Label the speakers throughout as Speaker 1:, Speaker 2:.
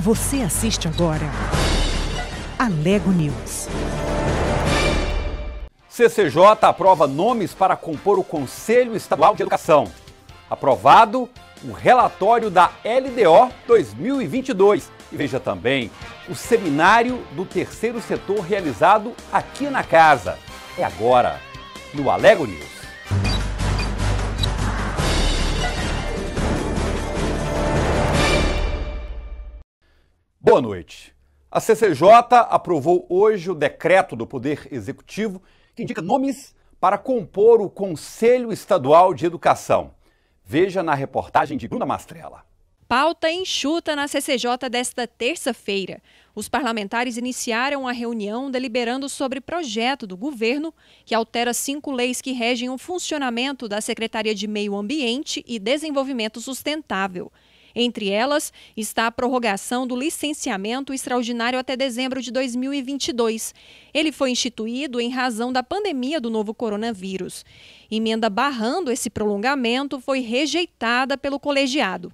Speaker 1: Você assiste agora. Alego News.
Speaker 2: CCJ aprova nomes para compor o Conselho Estadual de Educação. Aprovado o relatório da LDO 2022. E veja também o seminário do terceiro setor realizado aqui na casa. É agora, no Alego News. Boa noite. A CCJ aprovou hoje o decreto do Poder Executivo que indica nomes para compor o Conselho Estadual de Educação. Veja na reportagem de Bruna Mastrella.
Speaker 3: Pauta enxuta na CCJ desta terça-feira. Os parlamentares iniciaram a reunião deliberando sobre projeto do governo que altera cinco leis que regem o funcionamento da Secretaria de Meio Ambiente e Desenvolvimento Sustentável. Entre elas está a prorrogação do licenciamento extraordinário até dezembro de 2022. Ele foi instituído em razão da pandemia do novo coronavírus. Emenda barrando esse prolongamento foi rejeitada pelo colegiado.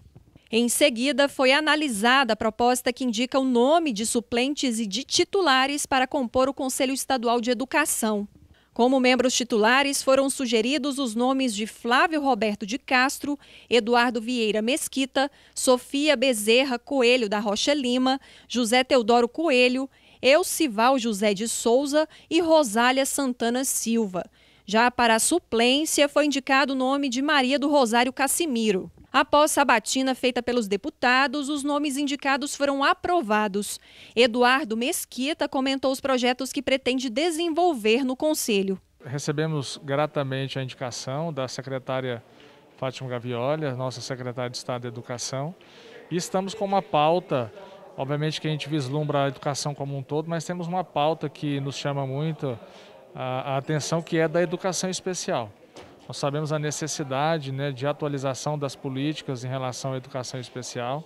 Speaker 3: Em seguida, foi analisada a proposta que indica o nome de suplentes e de titulares para compor o Conselho Estadual de Educação. Como membros titulares, foram sugeridos os nomes de Flávio Roberto de Castro, Eduardo Vieira Mesquita, Sofia Bezerra Coelho da Rocha Lima, José Teodoro Coelho, Elcival José de Souza e Rosália Santana Silva. Já para a suplência, foi indicado o nome de Maria do Rosário Cassimiro. Após sabatina feita pelos deputados, os nomes indicados foram aprovados. Eduardo Mesquita comentou os projetos que pretende desenvolver no Conselho.
Speaker 4: Recebemos gratamente a indicação da secretária Fátima Gaviolha, nossa secretária de Estado da Educação, e estamos com uma pauta Obviamente que a gente vislumbra a educação como um todo, mas temos uma pauta que nos chama muito a atenção, que é da educação especial. Nós sabemos a necessidade né, de atualização das políticas em relação à educação especial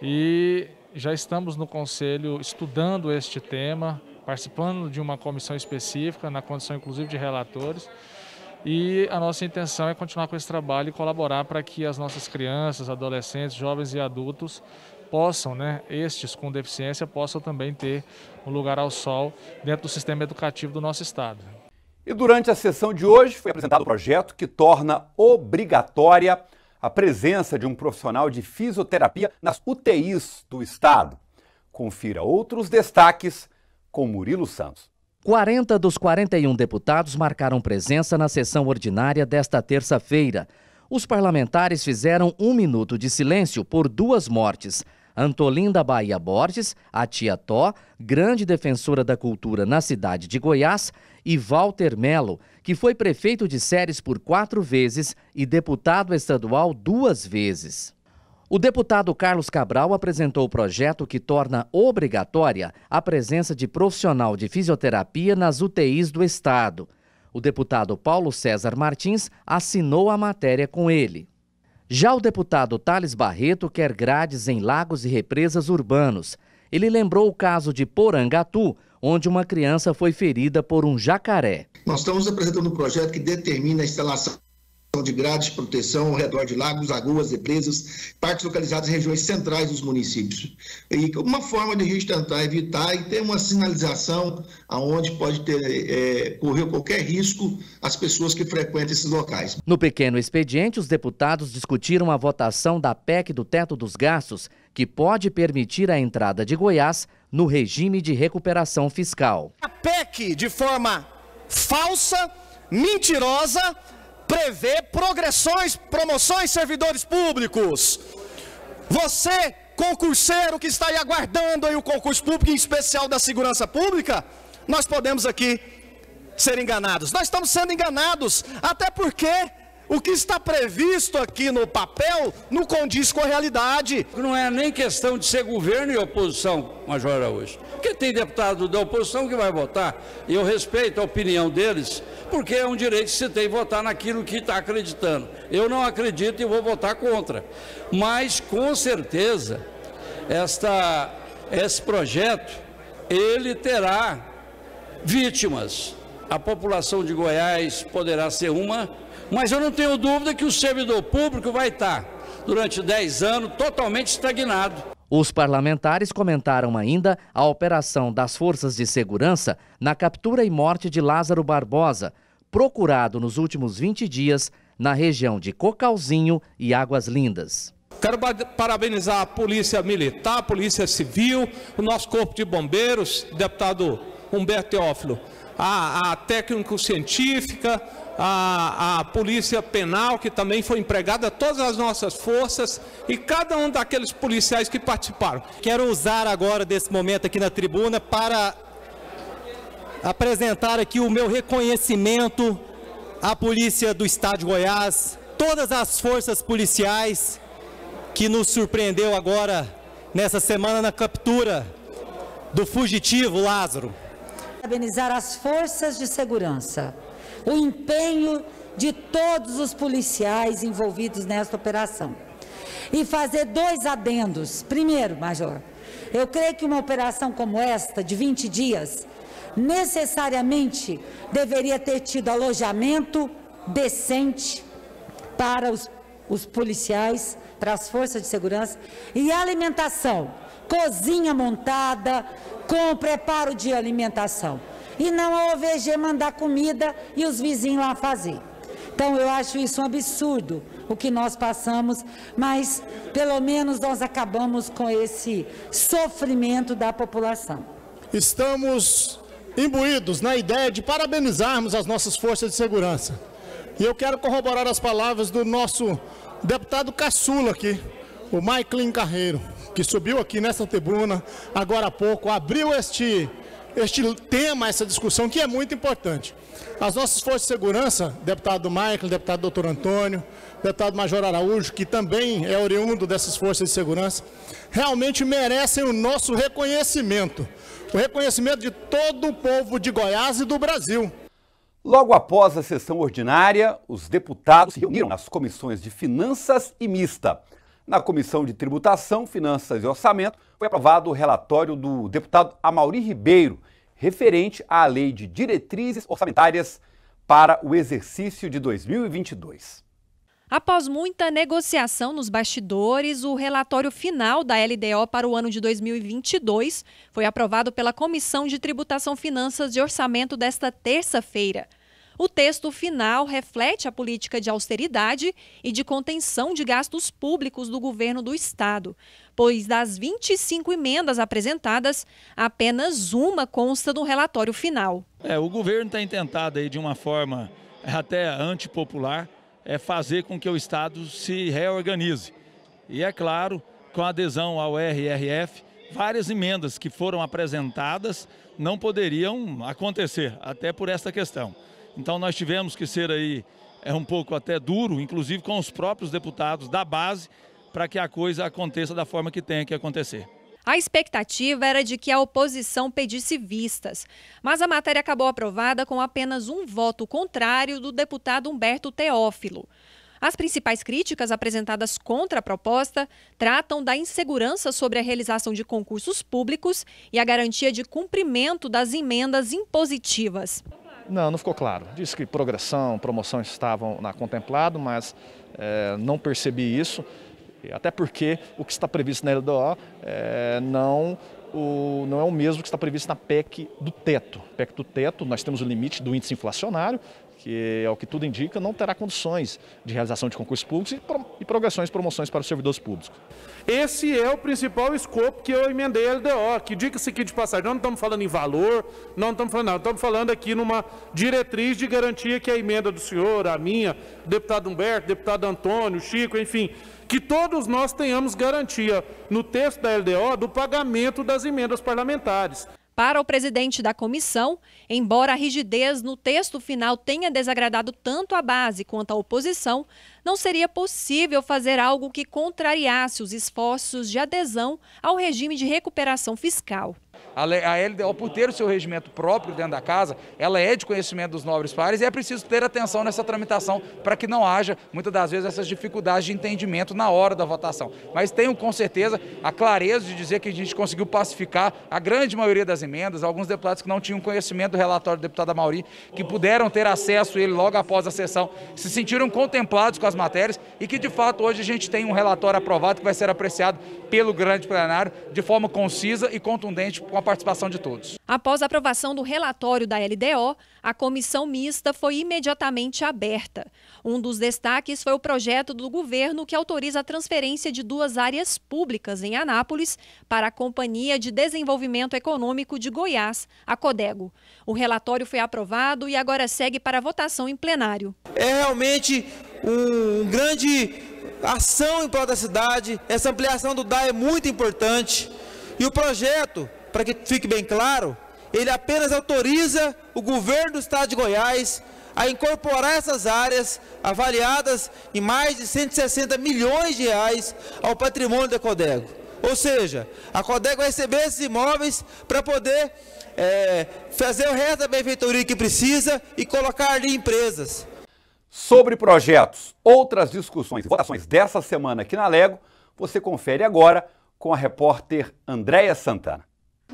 Speaker 4: e já estamos no Conselho estudando este tema, participando de uma comissão específica, na condição inclusive de relatores. E a nossa intenção é continuar com esse trabalho e colaborar para que as nossas crianças, adolescentes, jovens e adultos possam, né, estes com deficiência, possam também ter um lugar ao sol dentro do sistema educativo do nosso estado.
Speaker 2: E durante a sessão de hoje foi apresentado o um projeto que torna obrigatória a presença de um profissional de fisioterapia nas UTIs do Estado. Confira outros destaques com Murilo Santos.
Speaker 1: 40 dos 41 deputados marcaram presença na sessão ordinária desta terça-feira. Os parlamentares fizeram um minuto de silêncio por duas mortes: Antolinda Bahia Borges, a tia Tó, grande defensora da cultura na cidade de Goiás, e Walter Melo, que foi prefeito de Séries por quatro vezes e deputado estadual duas vezes. O deputado Carlos Cabral apresentou o projeto que torna obrigatória a presença de profissional de fisioterapia nas UTIs do Estado. O deputado Paulo César Martins assinou a matéria com ele. Já o deputado Thales Barreto quer grades em lagos e represas urbanos. Ele lembrou o caso de Porangatu, onde uma criança foi ferida por um jacaré. Nós estamos apresentando um projeto que determina a instalação instalação de grades de proteção ao redor de lagos, lagoas, represas, parques localizados em
Speaker 2: regiões centrais dos municípios. E uma forma de a gente tentar evitar e ter uma sinalização aonde pode ter, é, correr qualquer risco as pessoas que frequentam
Speaker 1: esses locais. No pequeno expediente, os deputados discutiram a votação da PEC do teto dos gastos, que pode permitir a entrada de Goiás no regime de recuperação fiscal. A PEC, de forma falsa, mentirosa, prevê progressões, promoções, servidores públicos. Você, concurseiro que está aí aguardando aí o concurso público, em especial da segurança
Speaker 2: pública, nós podemos aqui ser enganados. Nós estamos sendo enganados, até
Speaker 4: porque o que está previsto aqui no papel não condiz com a realidade. Não é nem questão de ser governo e oposição, Major Araújo. Porque tem deputado da oposição que vai votar. E eu respeito a opinião deles, porque é um direito que se tem votar naquilo que está acreditando. Eu não acredito e vou votar contra. Mas, com certeza, esta, esse projeto, ele terá vítimas. A população de Goiás poderá ser uma
Speaker 1: mas eu não tenho dúvida que o servidor público vai estar, durante 10 anos, totalmente estagnado. Os parlamentares comentaram ainda a operação das forças de segurança na captura e morte de Lázaro Barbosa, procurado nos últimos 20 dias na região de Cocalzinho e Águas Lindas.
Speaker 4: Quero parabenizar a Polícia Militar, a Polícia Civil, o nosso Corpo de Bombeiros, deputado Humberto Teófilo a, a técnico-científica, a, a polícia penal, que também foi empregada, todas as nossas forças e cada um daqueles
Speaker 2: policiais que participaram. Quero usar agora desse momento aqui na tribuna para apresentar aqui o meu reconhecimento à polícia do Estado de Goiás, todas as forças policiais que nos surpreendeu agora nessa semana na captura do fugitivo Lázaro
Speaker 5: parabenizar as forças de segurança, o empenho de todos os policiais envolvidos nesta operação. E fazer dois adendos. Primeiro, Major, eu creio que uma operação como esta, de 20 dias, necessariamente deveria ter tido alojamento decente para os, os policiais para as forças de segurança. E alimentação, cozinha montada, com preparo de alimentação. E não a OVG mandar comida e os vizinhos lá fazer. Então, eu acho isso um absurdo o que nós passamos, mas pelo menos nós acabamos com esse sofrimento da população. Estamos
Speaker 4: imbuídos na ideia de parabenizarmos as nossas forças de segurança. E eu quero corroborar as palavras do nosso deputado caçula aqui, o Maiclin Carreiro, que subiu aqui nessa tribuna agora há pouco, abriu este, este tema, essa discussão, que é muito importante. As nossas forças de segurança, deputado Michael, deputado doutor Antônio, deputado Major Araújo, que também é oriundo dessas forças de segurança, realmente merecem o nosso reconhecimento. O reconhecimento de
Speaker 2: todo o povo de Goiás e do Brasil. Logo após a sessão ordinária, os deputados se reuniram nas comissões de Finanças e Mista. Na comissão de Tributação, Finanças e Orçamento, foi aprovado o relatório do deputado Amauri Ribeiro, referente à Lei de Diretrizes Orçamentárias para o exercício de
Speaker 3: 2022. Após muita negociação nos bastidores, o relatório final da LDO para o ano de 2022 foi aprovado pela Comissão de Tributação, Finanças e Orçamento desta terça-feira. O texto final reflete a política de austeridade e de contenção de gastos públicos do governo do Estado, pois das 25 emendas apresentadas, apenas uma consta no relatório final.
Speaker 4: É, o governo tem tentado aí de uma forma até antipopular é, fazer com que o Estado se reorganize. E é claro, com adesão ao RRF, várias emendas que foram apresentadas não poderiam acontecer, até por esta questão. Então nós tivemos que ser aí é um pouco até duro, inclusive com os próprios deputados da base, para que a coisa aconteça da forma que tenha que acontecer.
Speaker 3: A expectativa era de que a oposição pedisse vistas, mas a matéria acabou aprovada com apenas um voto contrário do deputado Humberto Teófilo. As principais críticas apresentadas contra a proposta tratam da insegurança sobre a realização de concursos públicos e a garantia de cumprimento das emendas impositivas.
Speaker 2: Não, não ficou claro. Disse que progressão, promoção estavam na contemplado, mas é, não percebi isso. Até porque o que está previsto na LDO é, não, o, não é o mesmo que está previsto na PEC do teto. PEC do teto, nós temos o limite do índice inflacionário, que, ao que tudo indica, não terá
Speaker 4: condições de realização de concursos públicos e, pro, e progressões e promoções para os servidores públicos. Esse é o principal escopo que eu emendei a LDO, que diga-se aqui de passagem, não estamos falando em valor, não estamos falando, não, estamos falando aqui numa diretriz de garantia que a emenda do senhor, a minha, deputado Humberto, deputado Antônio, Chico, enfim, que todos nós tenhamos garantia no texto da LDO do pagamento das emendas parlamentares.
Speaker 3: Para o presidente da comissão, embora a rigidez no texto final tenha desagradado tanto a base quanto a oposição, não seria possível fazer algo que contrariasse os esforços de adesão ao regime de recuperação fiscal.
Speaker 4: A, a LDO, por ter o seu regimento próprio dentro da casa, ela é de conhecimento dos nobres pares e é preciso ter atenção nessa tramitação para que não haja, muitas das vezes, essas dificuldades de entendimento na hora da votação. Mas tenho com certeza a clareza de dizer que a gente conseguiu pacificar a grande maioria das emendas, alguns deputados que não tinham conhecimento do relatório do deputado Amauri, que puderam ter acesso a ele logo após a sessão, se sentiram contemplados com as matérias e que, de fato, hoje a gente tem um relatório aprovado que vai ser apreciado pelo grande plenário de forma concisa e contundente com com a participação de todos.
Speaker 3: Após a aprovação do relatório da LDO, a comissão mista foi imediatamente aberta. Um dos destaques foi o projeto do governo que autoriza a transferência de duas áreas públicas em Anápolis para a Companhia de Desenvolvimento Econômico de Goiás, a CODEGO. O relatório foi aprovado e agora segue para votação em plenário.
Speaker 1: É realmente
Speaker 4: um grande ação em prol da cidade. Essa ampliação do DAE é muito importante. E o projeto para que fique bem claro, ele apenas autoriza o governo do estado de Goiás a incorporar essas áreas avaliadas em mais de 160 milhões de reais ao patrimônio da Codego. Ou seja, a Codego vai receber esses imóveis para poder é, fazer o resto da benfeitoria que precisa e colocar ali empresas. Sobre
Speaker 2: projetos, outras discussões e votações dessa semana aqui na Lego, você confere agora com a repórter Andréia Santana.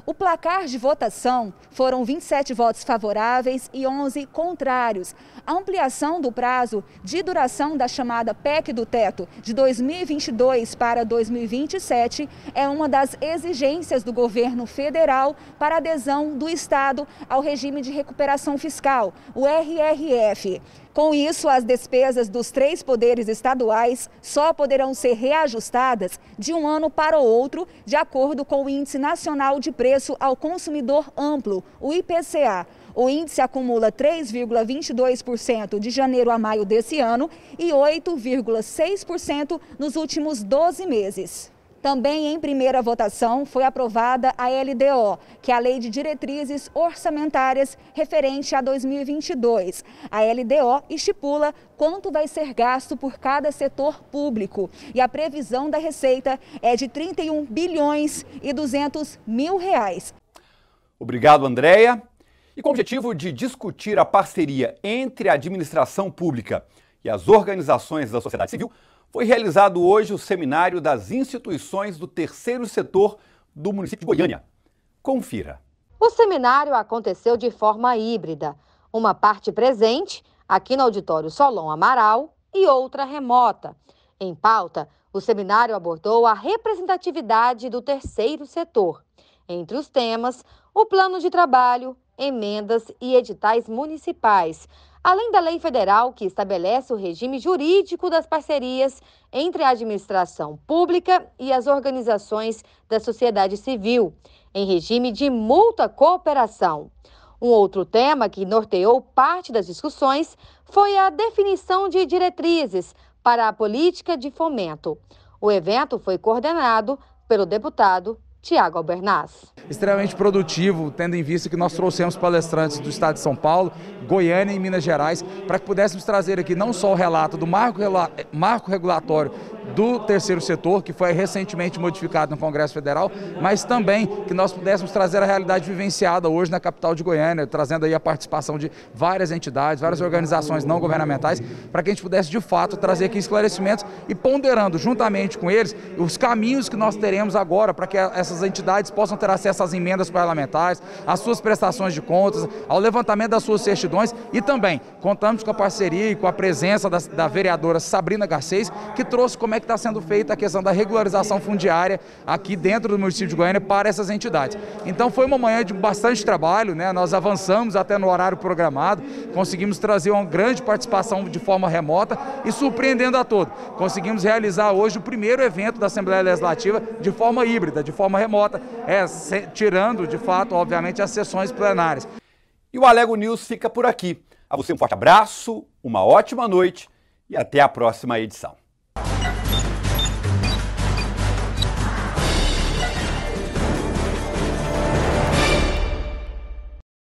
Speaker 5: O placar de votação foram 27 votos favoráveis e 11 contrários. A ampliação do prazo de duração da chamada PEC do teto de 2022 para 2027 é uma das exigências do governo federal para adesão do Estado ao regime de recuperação fiscal, o RRF. Com isso, as despesas dos três poderes estaduais só poderão ser reajustadas de um ano para o outro, de acordo com o Índice Nacional de Preço ao Consumidor Amplo, o IPCA. O índice acumula 3,22% de janeiro a maio desse ano e 8,6% nos últimos 12 meses. Também em primeira votação foi aprovada a LDO, que é a Lei de Diretrizes Orçamentárias referente a 2022. A LDO estipula quanto vai ser gasto por cada setor público e a previsão da receita é de 31 bilhões e 200 mil reais.
Speaker 2: Obrigado, Andréia. E com o objetivo de discutir a parceria entre a administração pública e as organizações da sociedade civil, foi realizado hoje o seminário das instituições do terceiro setor do município de Goiânia. Confira.
Speaker 5: O seminário aconteceu de forma híbrida, uma parte presente, aqui no auditório Solon Amaral, e outra remota. Em pauta, o seminário abordou a representatividade do terceiro setor. Entre os temas, o plano de trabalho, emendas e editais municipais, além da lei federal que estabelece o regime jurídico das parcerias entre a administração pública e as organizações da sociedade civil, em regime de multa cooperação. Um outro tema que norteou parte das discussões foi a definição de diretrizes para a política de fomento. O evento foi coordenado pelo deputado Tiago Albernaz.
Speaker 4: Extremamente produtivo, tendo em vista que nós trouxemos palestrantes do estado de São Paulo, Goiânia e Minas Gerais, para que pudéssemos trazer aqui não só o relato do marco, marco regulatório do terceiro setor, que foi recentemente modificado no Congresso Federal, mas também que nós pudéssemos trazer a realidade vivenciada hoje na capital de Goiânia, trazendo aí a participação de várias entidades, várias organizações não governamentais, para que a gente pudesse de fato trazer aqui esclarecimentos e ponderando juntamente com eles os caminhos que nós teremos agora para que essas essas entidades possam ter acesso às emendas parlamentares, às suas prestações de contas, ao levantamento das suas certidões e também contamos com a parceria e com a presença da, da vereadora Sabrina Garcês, que trouxe como é que está sendo feita a questão da regularização fundiária aqui dentro do município de Goiânia para essas entidades. Então foi uma manhã de bastante trabalho, né? nós avançamos até no horário programado, conseguimos trazer uma grande participação de forma remota e surpreendendo a todos. Conseguimos realizar hoje o primeiro evento da Assembleia Legislativa de forma híbrida, de forma remota, é, se, tirando de fato, obviamente, as sessões plenárias.
Speaker 2: E o Alego News fica por aqui. A você um forte abraço, uma ótima noite e até a próxima edição.